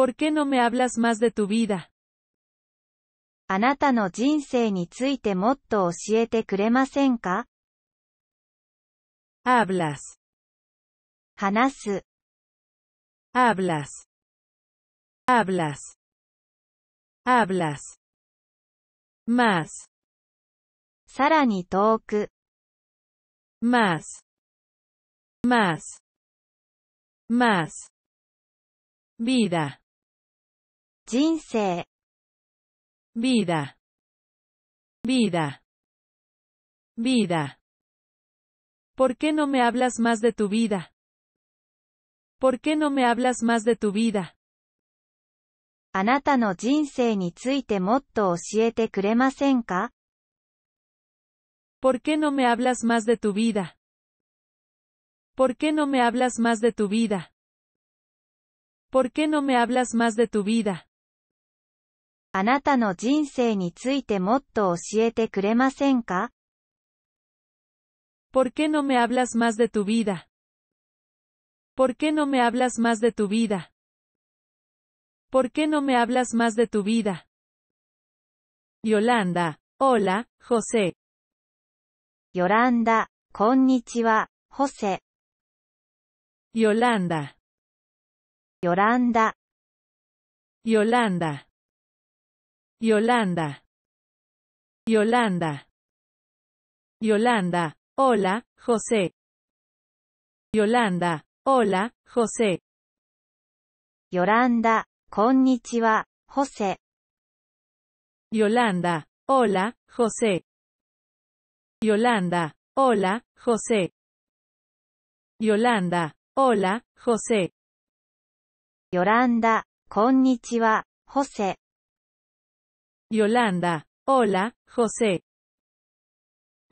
¿Por qué no me hablas más de tu vida? あなたの人生についてもっと教えてくれませんか Hablas. 話す、Hablas. Hablas. Hablas. Más. さらに遠く、Más. Más. Más. Vida. 人生 vida vida vida ¿Por qué no me hablas más de tu vida? ¿Por qué no me hablas más de tu vida? あなたの人生についてもっと教えてくれませんか ¿Por qué no me hablas más de tu vida? ¿Por qué no me hablas más de tu vida? ¿Por qué no me hablas más de tu vida? ¿Por qué no me hablas más de tu vida? ¿Por qué no me hablas más de tu vida? ¿Por qué no me hablas más de tu vida? Yolanda, hola, José. Yolanda, konnichiwa, José. Yolanda. Yolanda. Yolanda. Yolanda. Yolanda. Yolanda, hola, José. Yolanda, hola, José. Yolanda, konnichiwa, José. Yolanda, hola, José. Yolanda, hola, José. Yolanda, hola, José. Yolanda, konnichiwa, José. Yolanda. Hola, José.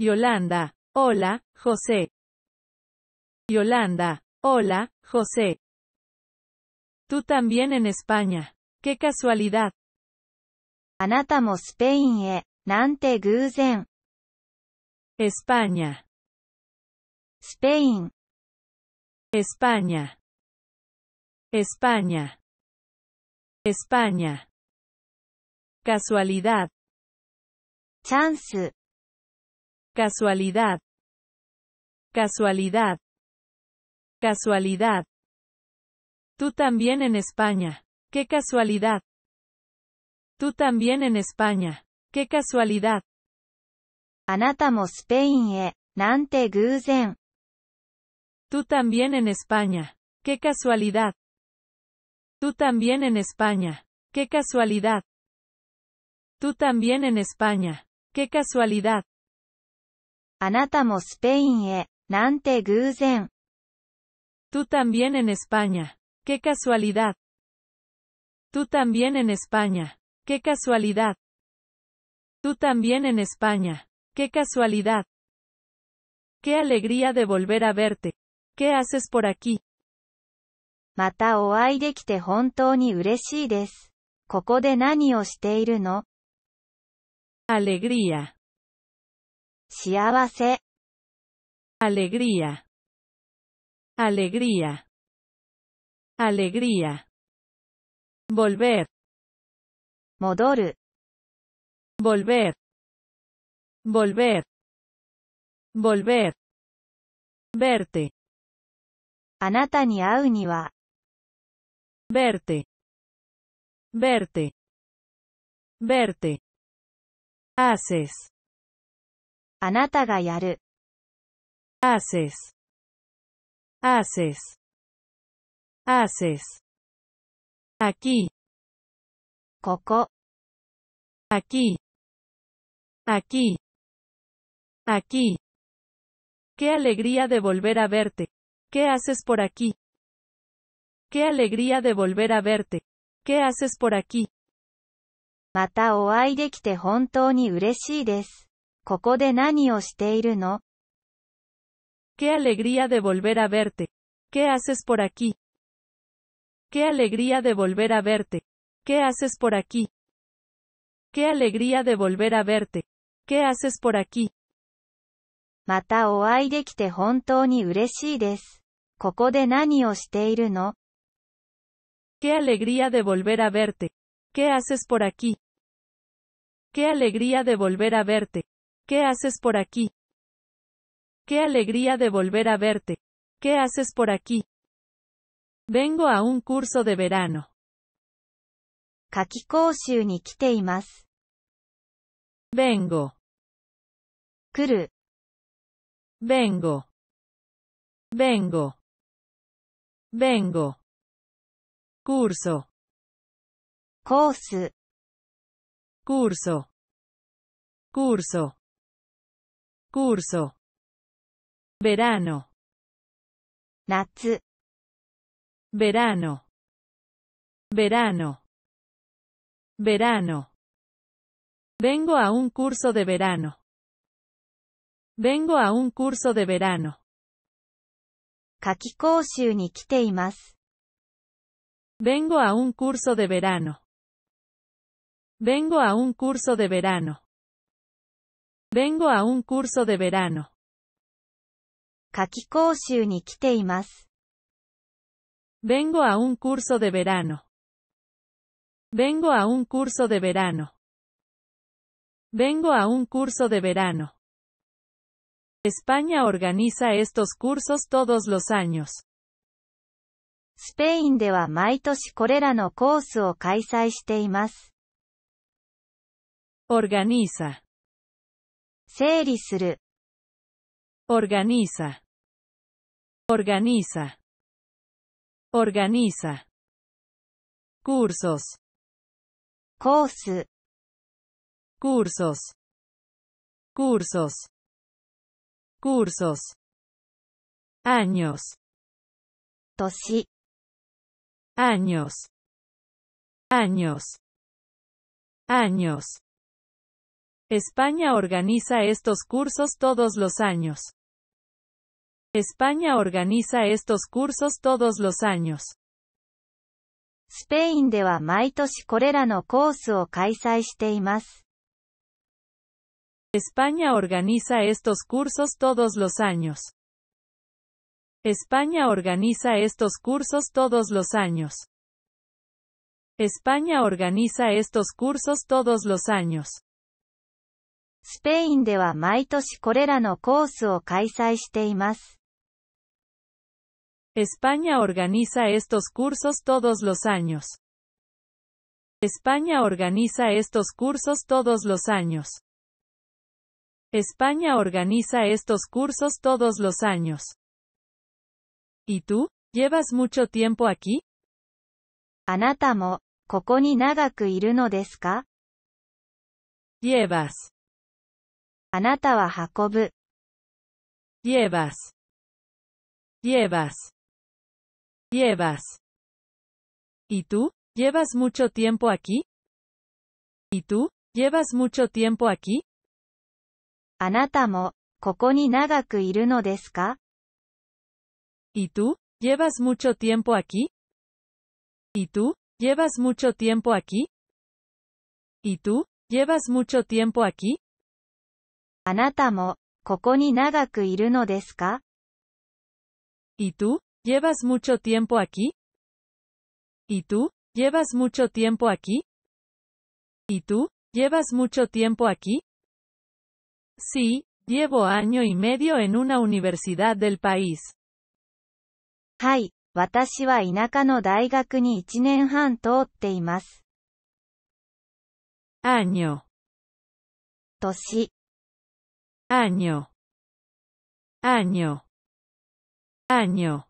Yolanda. Hola, José. Yolanda. Hola, José. Tú también en España. ¡Qué casualidad! E nante España. Spain, Spain. España. España. España. Casualidad. Chance. Casualidad. Casualidad. Casualidad. Tú también en España. Qué casualidad. Tú también en España. Qué casualidad. E nante Tú también en España. Qué casualidad. Tú también en España. Qué casualidad. Tú también en España. ¡Qué casualidad! Tú también en España. ¡Qué casualidad! Tú también en España. ¡Qué casualidad! Tú también en España. ¡Qué casualidad! ¡Qué alegría de volver a verte! ¿Qué haces por aquí? de no alegría, alegría, alegría, alegría. Volver, volver, volver, volver. Volver. Verte, Verte. verte, verte haces, yaru haces, haces. haces Aquí, aquí aquí, aquí. Qué alegría de volver a verte. ¿Qué haces por aquí? Qué alegría de volver a verte. ¿Qué haces por aquí? またお会いできて本当に嬉しいです。ここで何をしているの Qué alegría de volver a verte. ¿Qué haces por aquí? Qué alegría de volver a verte. ¿Qué haces por aquí? Qué alegría de volver a verte. ¿Qué haces por aquí? またお会いできて本当に嬉しいです。ここで何をしているの Qué alegría de volver a verte. ¿Qué haces por aquí? Qué alegría de volver a verte. ¿Qué haces por aquí? Qué alegría de volver a verte. ¿Qué haces por aquí? Vengo a un curso de verano. Vengo. Vengo. Vengo. Vengo. Curso curso, curso, curso, verano, verano, verano, verano. Vengo a un curso de verano. Vengo a un curso de verano. Vengo a un curso de verano. Vengo a un curso de verano. Vengo a un curso de verano. Vengo a un curso de verano. Vengo a un curso de verano. Vengo a un curso de verano. España organiza estos cursos todos los años. スペインでは毎年これらのコースを開催しています。organiza organiza organiza organiza cursos cursos cursos cursos años Tosí. años años años España organiza estos cursos todos los años. España organiza estos cursos todos los años. España organiza estos cursos todos los años. España organiza estos cursos todos los años. España organiza estos cursos todos los años. España organiza estos cursos todos los años. España organiza estos cursos todos los años. España organiza estos cursos todos los años. ¿Y tú? ¿Llevas mucho tiempo aquí? ?Llevas Anata hakobu. llevas, llevas. Llevas. ¿Y tú? ¿Llevas mucho tiempo aquí? ¿Y tú? ¿Llevas mucho tiempo aquí? ka? ¿Y tú? ¿Llevas mucho tiempo aquí? ¿Y tú? ¿Llevas mucho tiempo aquí? ¿Y tú? ¿Llevas mucho tiempo aquí? あなたも、ここに長くいるのですか ¿Y tú? ¿Llevas mucho tiempo aquí? ¿Y tú? ¿Llevas mucho tiempo aquí? ¿Y tú? ¿Llevas mucho tiempo aquí? Sí, llevo año y medio en una universidad del país. Año. 1 año año año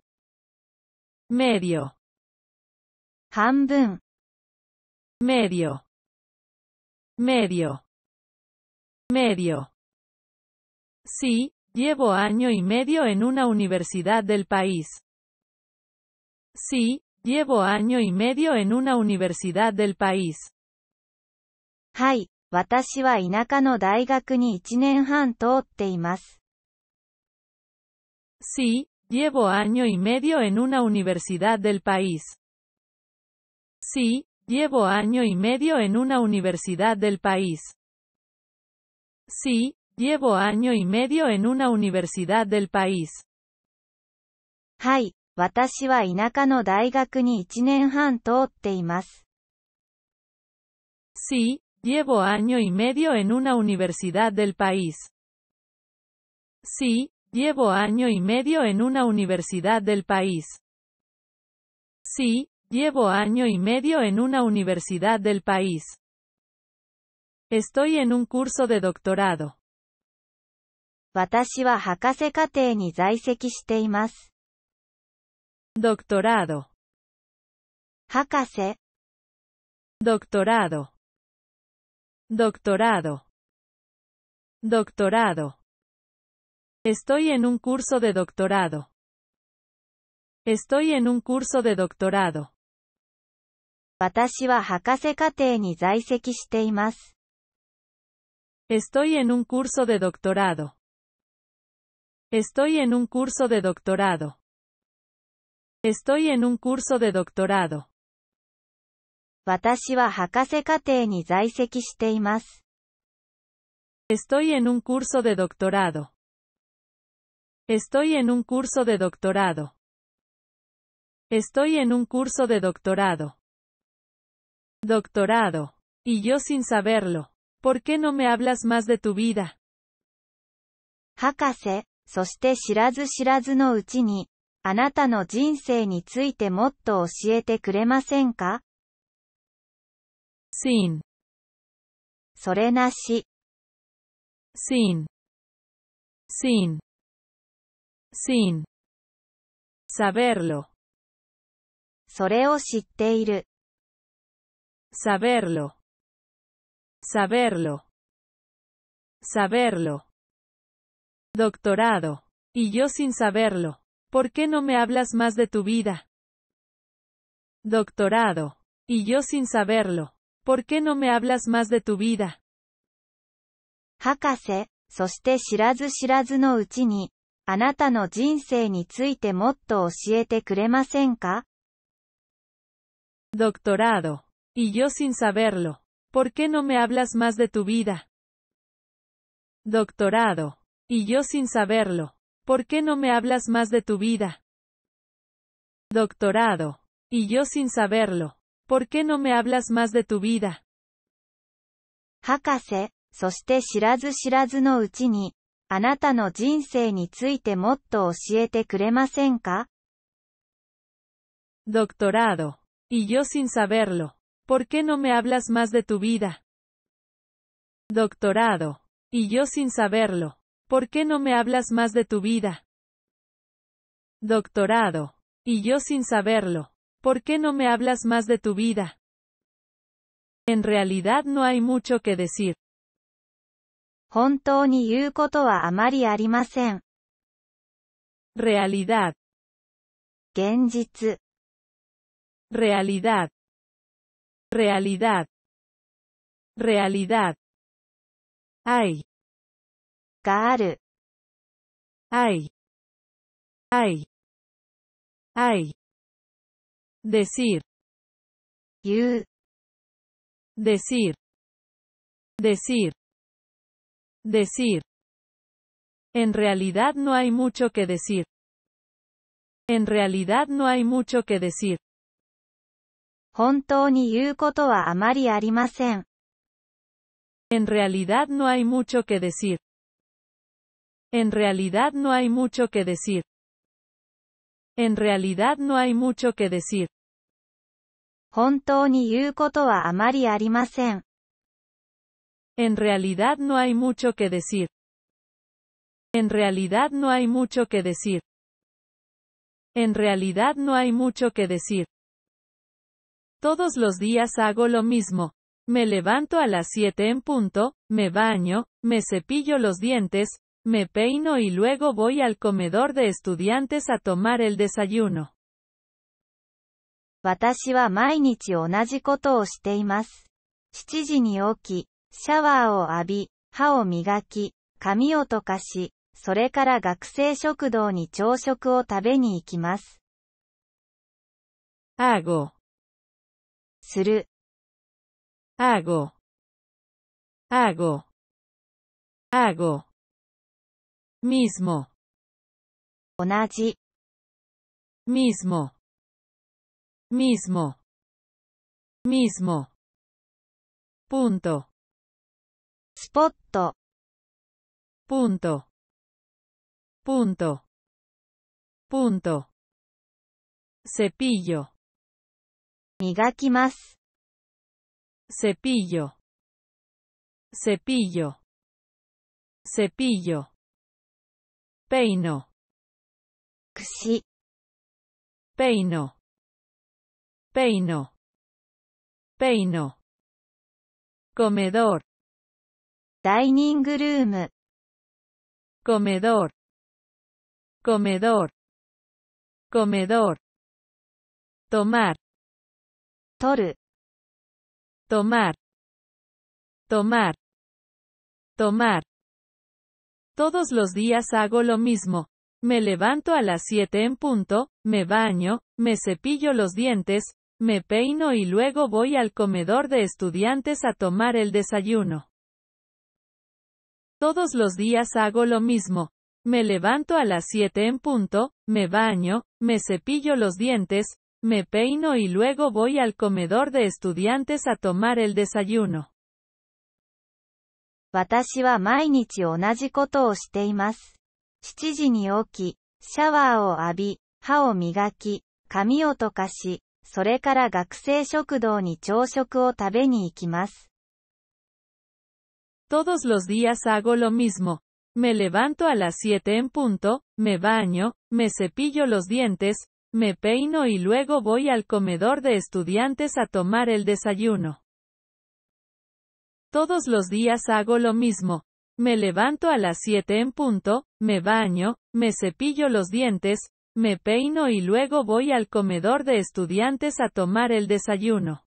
medio hanbun medio medio medio sí llevo año y medio en una universidad del país sí llevo año y medio en una universidad del país 私は田舎の大学に1 Sí, llevo año y medio en una universidad del país. Sí, llevo año y medio en una universidad del país. Sí, llevo año y medio en una universidad del país. 1 sí. Llevo año y medio en una universidad del país. Sí, llevo año y medio en una universidad del país. Sí, llevo año y medio en una universidad del país. Estoy en un curso de doctorado. Doctorado. doctorado Doctorado. Doctorado. Estoy en un curso de doctorado. Estoy en un curso de doctorado. estoy en un curso de doctorado. Estoy en un curso de doctorado. Estoy en un curso de doctorado. 私は博士課程に在籍しています。Estoy en un curso de doctorado. Estoy en un curso de doctorado. Estoy en un curso de doctorado. Doctorado. Y yo sin saberlo. ¿Por qué no me hablas más de tu vida? 博士、そして知らず知らずのうちに、あなたの人生についてもっと教えてくれませんか sin si. sin sin sin saberlo それを知っている saberlo saberlo saberlo doctorado y yo sin saberlo ¿Por qué no me hablas más de tu vida? Doctorado. Y yo sin saberlo. ¿Por qué no me hablas más de tu vida? 博士、そして知らず知らずのうちに、あなたの人生についてもっと教えてくれませんか Doctorado. Y yo sin saberlo. ¿Por qué no me hablas más de tu vida? Doctorado. Y yo sin saberlo. ¿Por qué no me hablas más de tu vida? Doctorado. Y yo sin saberlo. ¿Por qué no me hablas más de tu vida? Doctorado. Y yo sin saberlo. ¿Por qué no me hablas más de tu vida? Doctorado. Y yo sin saberlo. ¿Por qué no me hablas más de tu vida? Doctorado. Y yo sin saberlo. ¿Por qué no me hablas más de tu vida? En realidad no hay mucho que decir. Realidad. Realidad. realidad, realidad. Hay, Ay. Ay. Ay decir, decir, decir, decir. En realidad no hay mucho que decir. En realidad no hay mucho que decir. en realidad no hay mucho que decir. En realidad no hay mucho que decir. En realidad no hay mucho que decir. En realidad no hay mucho que decir. En realidad no hay mucho que decir. En realidad no hay mucho que decir. Todos los días hago lo mismo. Me levanto a las 7 en punto, me baño, me cepillo los dientes, メペイノイ n o ゴ l イア g o voy al comedor de e s t u d i a n t e 私は毎日同じことをしています。7時に起き、シャワーを浴び、歯を磨き、髪を溶かし、それから学生食堂に朝食を食べに行きます。あご。する。あご。あご。あご。mismo 同じ mismo mismo mismo punto spot punto punto punto cepillo 磨きます cepillo cepillo cepillo peino, peino, peino, peino, comedor, dining room, comedor, comedor, comedor, tomar, toru, tomar, tomar, tomar todos los días hago lo mismo. Me levanto a las 7 en punto, me baño, me cepillo los dientes, me peino y luego voy al comedor de estudiantes a tomar el desayuno. Todos los días hago lo mismo. Me levanto a las 7 en punto, me baño, me cepillo los dientes, me peino y luego voy al comedor de estudiantes a tomar el desayuno. 私は毎日同じことをしています。7時に起き、シャワーを浴び、歯を磨き、髪を溶かし、それから学生食堂に朝食を食べに行きます。Todos los días hago lo mismo. Me levanto a las 7 en punto, me baño, me cepillo los dientes, me peino y luego voy al comedor de estudiantes a tomar el desayuno. Todos los días hago lo mismo. Me levanto a las 7 en punto, me baño, me cepillo los dientes, me peino y luego voy al comedor de estudiantes a tomar el desayuno.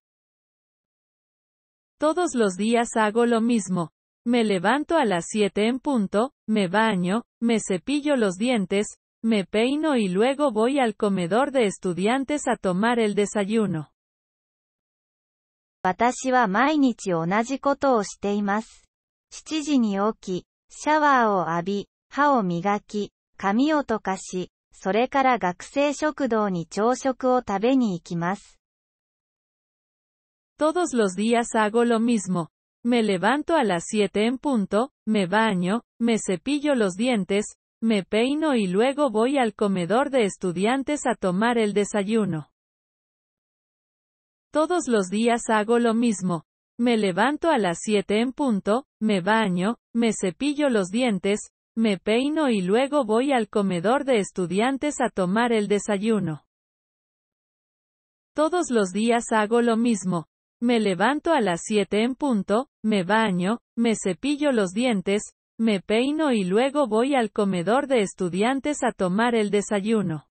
Todos los días hago lo mismo. Me levanto a las 7 en punto, me baño, me cepillo los dientes, me peino y luego voy al comedor de estudiantes a tomar el desayuno. 私は毎日同じことをしています。7時に起き、シャワーを浴び、歯を磨き、髪を溶かし、それから学生食堂に朝食を食べに行きます。Todos los días hago lo mismo. Me levanto a las 7 en punto, me baño, me cepillo los dientes, me peino y luego voy al comedor de estudiantes a tomar el desayuno. Todos los días hago lo mismo. Me levanto a las 7 en punto, me baño, me cepillo los dientes, me peino y luego voy al comedor de estudiantes a tomar el desayuno. Todos los días hago lo mismo. Me levanto a las 7 en punto, me baño, me cepillo los dientes, me peino y luego voy al comedor de estudiantes a tomar el desayuno.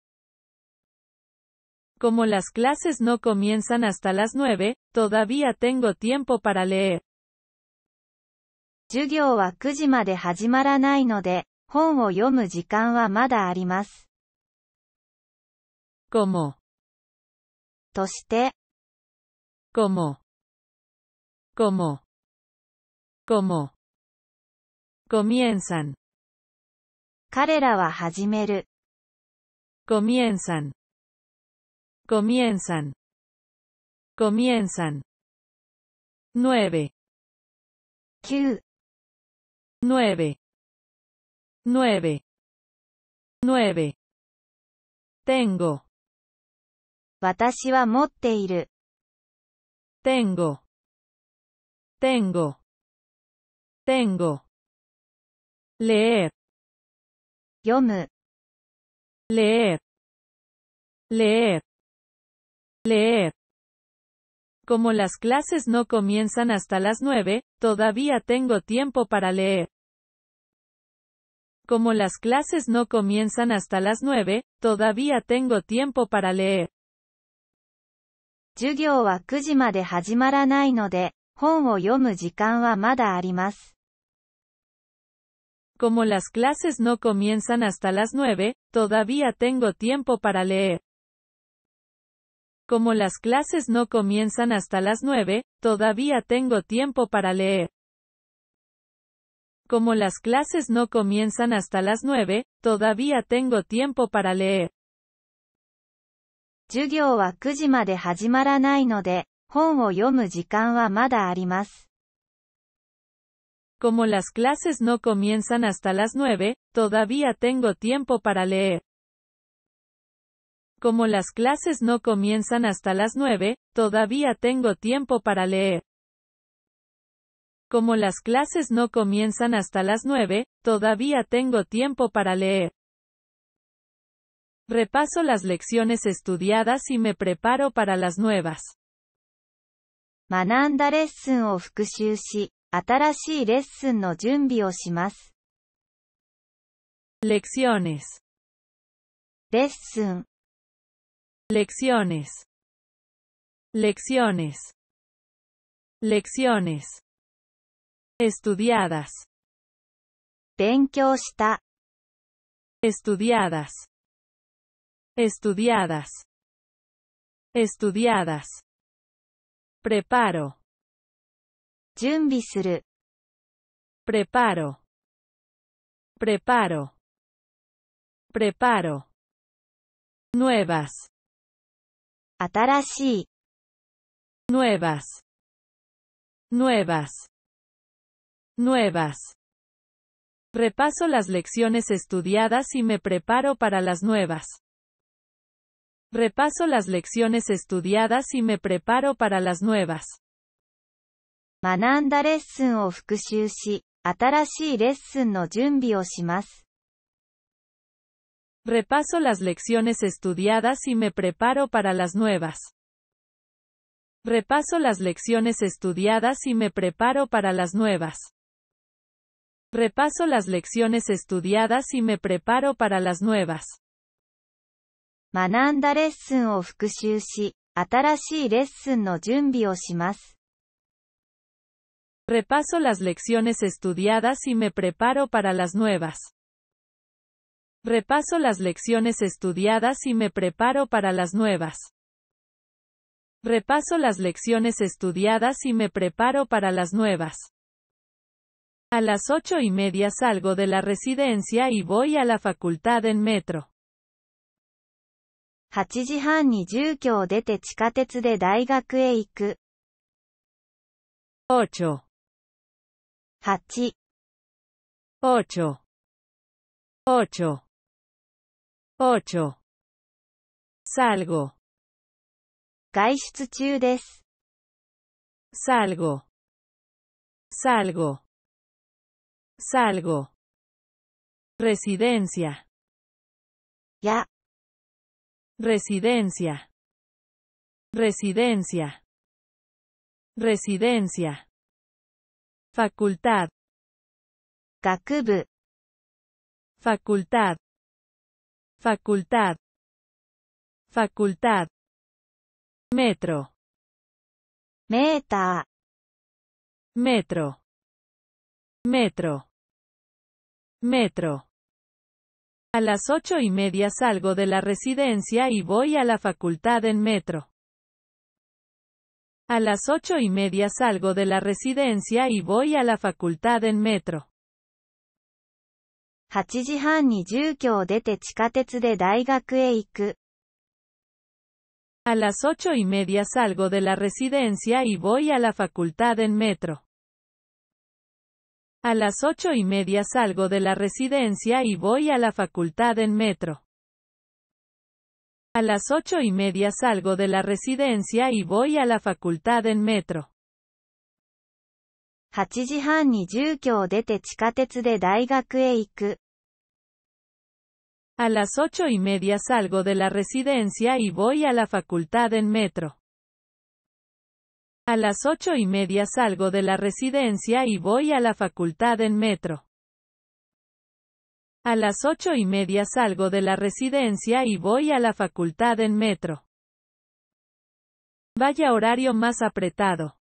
Como las clases no comienzan hasta las nueve, todavía tengo tiempo para leer. 授業は9時まで始まらないので、本を読む時間はまだあります。como として como como como comienzan 彼らは始める comienzan comienzan, comienzan. nueve nueve nueve nueve tengo Tengo. iru. tengo, tengo. tengo leer, leer leer. Como las clases no comienzan hasta las 9, todavía tengo tiempo para leer. Como las clases no comienzan hasta las 9, todavía tengo tiempo para leer. Como las clases no comienzan hasta las 9, todavía tengo tiempo para leer. Como las clases no comienzan hasta las 9, todavía tengo tiempo para leer. Como las clases no comienzan hasta las 9, todavía tengo tiempo para leer. 授業は9 las clases no comienzan hasta las 9, todavía tengo tiempo para leer. Como las clases no comienzan hasta las 9, todavía tengo tiempo para leer. Como las clases no comienzan hasta las 9, todavía tengo tiempo para leer. Repaso las lecciones estudiadas y me preparo para las nuevas. Lecciones. Lecciones. Lecciones. Lecciones. Estudiadas. Estudiadas. Estudiadas. Estudiadas. Preparo. Preparo. Preparo. Preparo. Nuevas. Atarashi. Nuevas. Nuevas. Nuevas. Repaso las lecciones estudiadas y me preparo para las nuevas. Repaso las lecciones estudiadas y me preparo para las nuevas. 学んだレッスンを復習し、新しいレッスンの準備をします。Repaso las lecciones estudiadas y me preparo para las nuevas. Repaso las lecciones estudiadas y me preparo para las nuevas. Repaso las lecciones estudiadas y me preparo para las nuevas. Repaso las lecciones estudiadas y me preparo para las nuevas. Repaso las lecciones estudiadas y me preparo para las nuevas. Repaso las lecciones estudiadas y me preparo para las nuevas. A las ocho y media salgo de la residencia y voy a la facultad en metro. 8時半に住居を出て地下鉄で大学へ行く。8 8 8 8 8. Salgo. salgo, salgo. Residencia. Ya. Residencia. Residencia. Residencia. Facultad. Facultad. Facultad. Facultad. Metro. Meta. Metro. Metro. Metro. A las ocho y media salgo de la residencia y voy a la facultad en metro. A las ocho y media salgo de la residencia y voy a la facultad en metro. A las ocho y media salgo de la residencia y voy a la facultad en metro. A las ocho y media salgo de la residencia y voy a la facultad en metro. A las ocho y media salgo de la residencia y voy a la facultad en metro. A las ocho y media salgo de la residencia y voy a la facultad en metro. A las ocho y media salgo de la residencia y voy a la facultad en metro. A las ocho y media salgo de la residencia y voy a la facultad en metro. Vaya horario más apretado.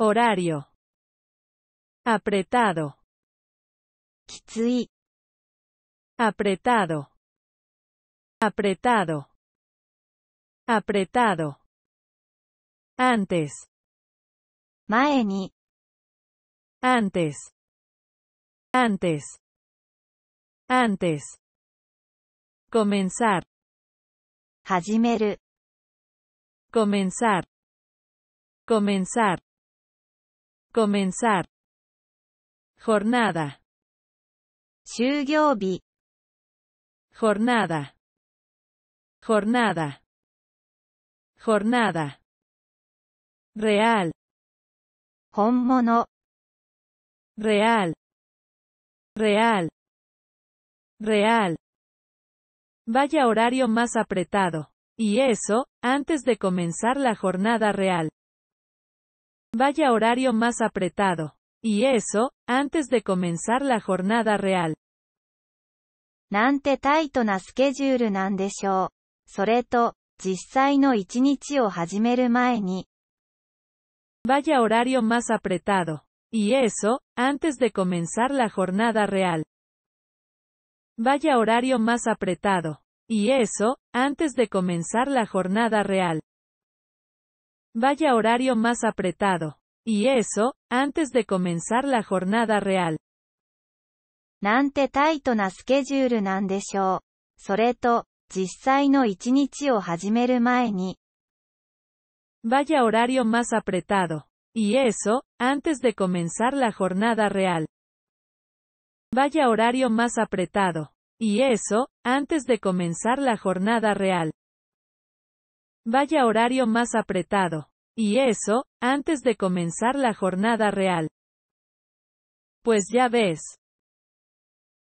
Horario. Apretado. Apretado. Apretado. Apretado. Antes. Maeni. Antes. Antes. Antes. Comenzar. Hajimeru. Comenzar. Comenzar. Comenzar. Jornada. 終業日 Jornada. Jornada. Jornada. Real. Homono Real. Real. Real. Vaya horario más apretado. Y eso, antes de comenzar la jornada real. Vaya horario más apretado. Y eso, antes de comenzar la jornada real. Vaya horario más apretado. Y eso, antes de comenzar la jornada real. Vaya horario más apretado. Y eso, antes de comenzar la jornada real. Vaya horario más apretado. Y eso, antes de comenzar la jornada real. Vaya horario más apretado. Y eso, antes de comenzar la jornada real. Vaya horario más apretado. Y eso, antes de comenzar la jornada real. Vaya horario más apretado. Y eso, antes de comenzar la jornada real. Pues ya ves.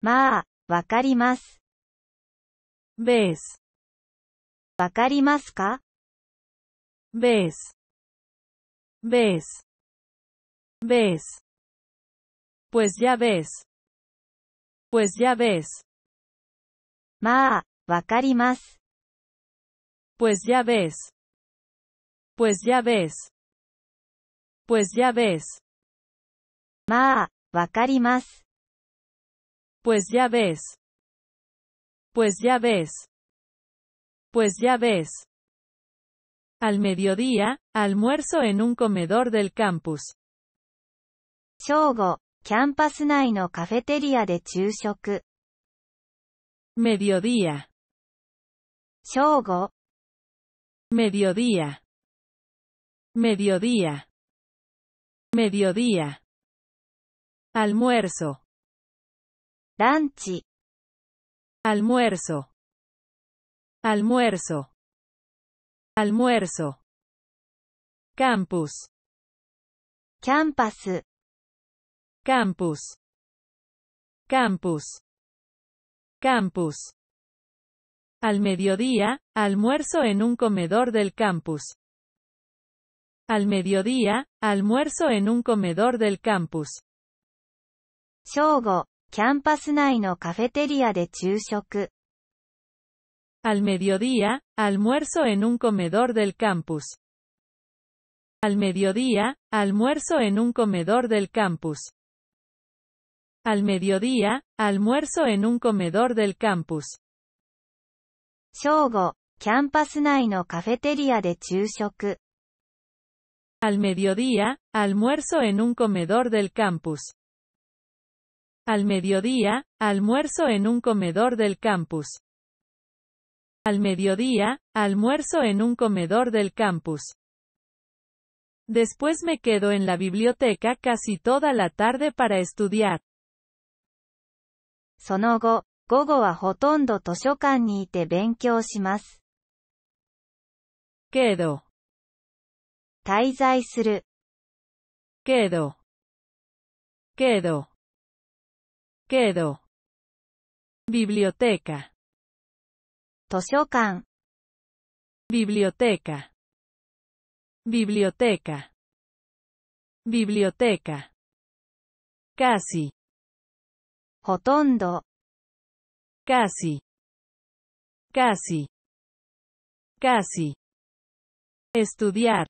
Ma, wakarimasu. ¿Ves? Wakarimas ka? ¿Ves? ¿Ves? ¿Ves? Pues ya ves. Pues ya ves. Ma, wakarimasu. Pues ya ves. Pues ya ves. Pues ya ves. Ma, más. Pues ya ves. Pues ya ves. Pues ya ves. Al mediodía, almuerzo en un comedor del campus. Mediodía. cafetería de Shōgo. Mediodía. Mediodía. Mediodía. Almuerzo. lunch, Almuerzo. Almuerzo. Almuerzo. Campus. Campus. Campus. Campus. Campus. Al mediodía, almuerzo en un comedor del campus. Al mediodía, almuerzo en un comedor del campus. Al mediodía, almuerzo en un comedor del campus. Al mediodía, almuerzo en un comedor del campus. Al mediodía, almuerzo en un comedor del campus. Al mediodía, almuerzo en un comedor del campus. Al mediodía, almuerzo en un comedor del campus. Al mediodía, almuerzo en un comedor del campus. Después me quedo en la biblioteca casi toda la tarde para estudiar. 午後はほとんど図書館にいて勉強します。けど滞在する。けどけどけど biblioteca 図書館 biblioteca biblioteca biblioteca casi ほとんど casi, casi, casi. Estudiar.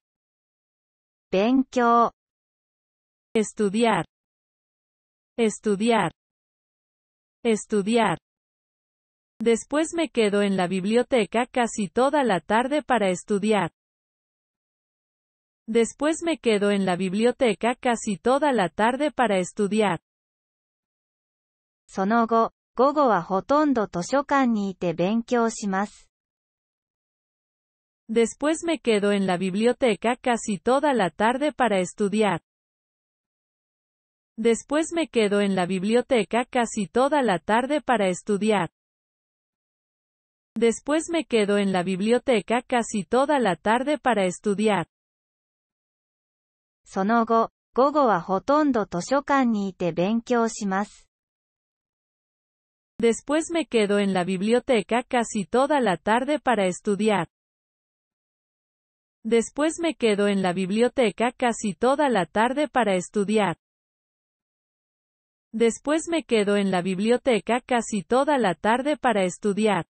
Estudiar. Estudiar. Estudiar. Después me quedo en la biblioteca casi toda la tarde para estudiar. Después me quedo en la biblioteca casi toda la tarde para estudiar. sonogo. 午後はほとんど図書館にいて勉強します。Después me quedo en la biblioteca casi toda la tarde para estudiar. Después me quedo en la biblioteca casi toda la tarde para estudiar. Después me quedo en la biblioteca casi toda la tarde para estudiar. その後、午後はほとんど図書館にいて勉強します。Después me quedo en la biblioteca casi toda la tarde para estudiar. Después me quedo en la biblioteca casi toda la tarde para estudiar. Después me quedo en la biblioteca casi toda la tarde para estudiar.